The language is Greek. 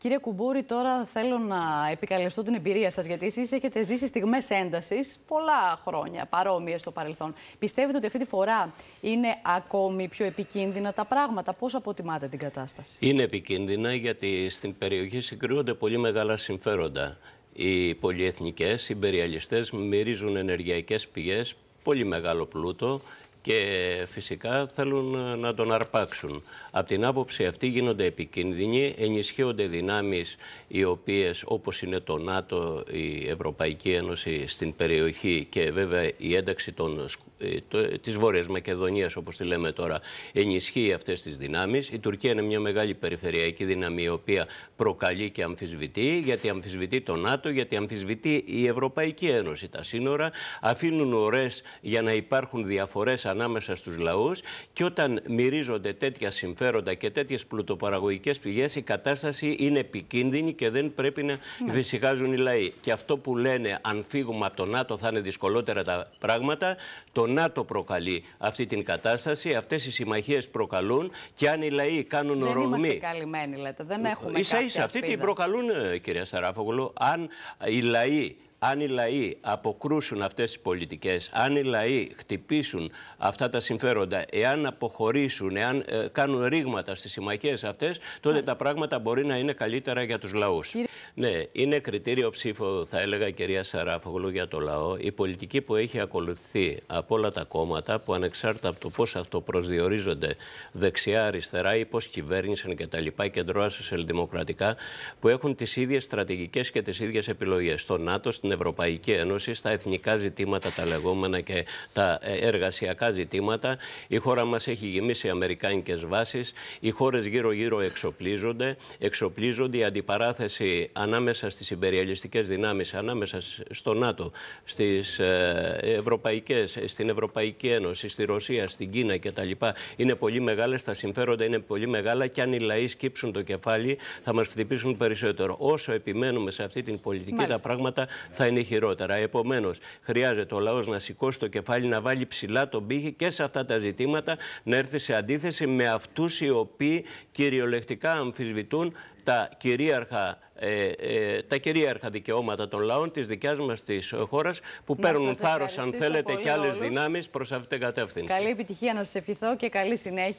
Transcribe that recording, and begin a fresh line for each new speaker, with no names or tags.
Κύριε Κουμπούρη, τώρα θέλω να επικαλεστώ την εμπειρία σας, γιατί εσείς έχετε ζήσει στιγμές έντασης πολλά χρόνια, παρόμοιες στο παρελθόν. Πιστεύετε ότι αυτή τη φορά είναι ακόμη πιο επικίνδυνα τα πράγματα. Πώς αποτιμάτε την κατάσταση. Είναι επικίνδυνα γιατί στην περιοχή συγκρούονται πολύ μεγάλα συμφέροντα. Οι πολυεθνικές, οι μυρίζουν ενεργειακές πηγές, πολύ μεγάλο πλούτο και φυσικά θέλουν να τον αρπάξουν. Από την άποψη αυτή γίνονται επικίνδυνοι, ενισχύονται δυνάμεις οι οποίες όπως είναι το ΝΑΤΟ, η Ευρωπαϊκή Ένωση στην περιοχή και βέβαια η ένταξη των, ε, το, της Βόρειας Μακεδονίας όπως τη λέμε τώρα ενισχύει αυτές τις δυνάμεις. Η Τουρκία είναι μια μεγάλη περιφερειακή δύναμη η οποία προκαλεί και αμφισβητεί γιατί αμφισβητεί το ΝΑΤΟ, γιατί αμφισβητεί η Ευρωπαϊκή Ένωση. Τα σύνορα αφήνουν ωραίες για να υπάρχουν διαφορές ανάμεσα στους λαούς και όταν μυρίζονται τέτοια συμφέροντα και τέτοιες πλουτοπαραγωγικές πηγές η κατάσταση είναι επικίνδυνη και δεν πρέπει να ναι. βυσικάζουν οι λαοί. Και αυτό που λένε αν φύγουμε από το ΝΑΤΟ θα είναι δυσκολότερα τα πράγματα, το ΝΑΤΟ προκαλεί αυτή την κατάσταση, αυτές οι συμμαχίες προκαλούν και αν οι λαοί κάνουν δεν ρογμή... Δεν είμαστε καλυμμένοι λέτε, δεν έχουμε ίσα, ίσα, αυτή την προκαλούν ε, κυρία Σαράφογλου, αν οι λαοί αν οι λαοί αποκρούσουν αυτές τις πολιτικές, αν οι λαοί χτυπήσουν αυτά τα συμφέροντα, εάν αποχωρήσουν, εάν ε, κάνουν ρήγματα στις συμμαχίες αυτές, τότε τα πράγματα μπορεί να είναι καλύτερα για τους λαούς. Ναι, είναι κριτήριο ψήφο, θα έλεγα κυρία Σαράφογλου, για το λαό. Η πολιτική που έχει ακολουθηθεί από όλα τα κόμματα, που ανεξάρτητα από το πώς αυτοπροσδιορίζονται δεξιά-αριστερά ή πώς κυβέρνησαν και τα λοιπά, κεντρώα σοσιαλδημοκρατικά, που έχουν τις ίδιες στρατηγικές και τις ίδιες επιλογές. Στο ΝΑΤΟ, στην στην Ευρωπαϊκή Ένωση στα εθνικά ζητήματα, τα λεγόμενα και τα ε, εργασιακά ζητήματα. Η χώρα μας έχει γεμίσει αμερικάνικες βάσεις. Οι χώρες γύρω-γύρω εξοπλίζονται. Εξοπλίζονται η αντιπαράθεση ανάμεσα στις υπεριαλιστικές δυνάμεις, ανάμεσα στο ΝΑΤΟ, στις ε, ευρωπαϊκές, στην Ευρωπαϊκή Ένωση, στη Ρωσία, στην Κίνα κτλ. Είναι πολύ μεγάλες, τα συμφέροντα είναι πολύ μεγάλα και αν οι λαοί σκύψουν το κεφάλι θα μας χτυπήσουν περισσότερο. Όσο επιμένουμε σε αυτή την πολιτική, τα πράγματα θα είναι χειρότερα. Επομένως, χρειάζεται ο λαός να σηκώσει το κεφάλι, να βάλει ψηλά τον πύχη και σε αυτά τα ζητήματα να έρθει σε αντίθεση με αυτούς οι οποίοι κυριολεκτικά αμφισβητούν τα κυρίαρχα, ε, ε, τα κυρίαρχα δικαιώματα των λαών της δικιάς μας της χώρας που παίρνουν θάρρος αν θέλετε και άλλες δυνάμεις προς αυτήν την κατεύθυνση. Καλή επιτυχία να σας ευχηθώ και καλή συνέχεια.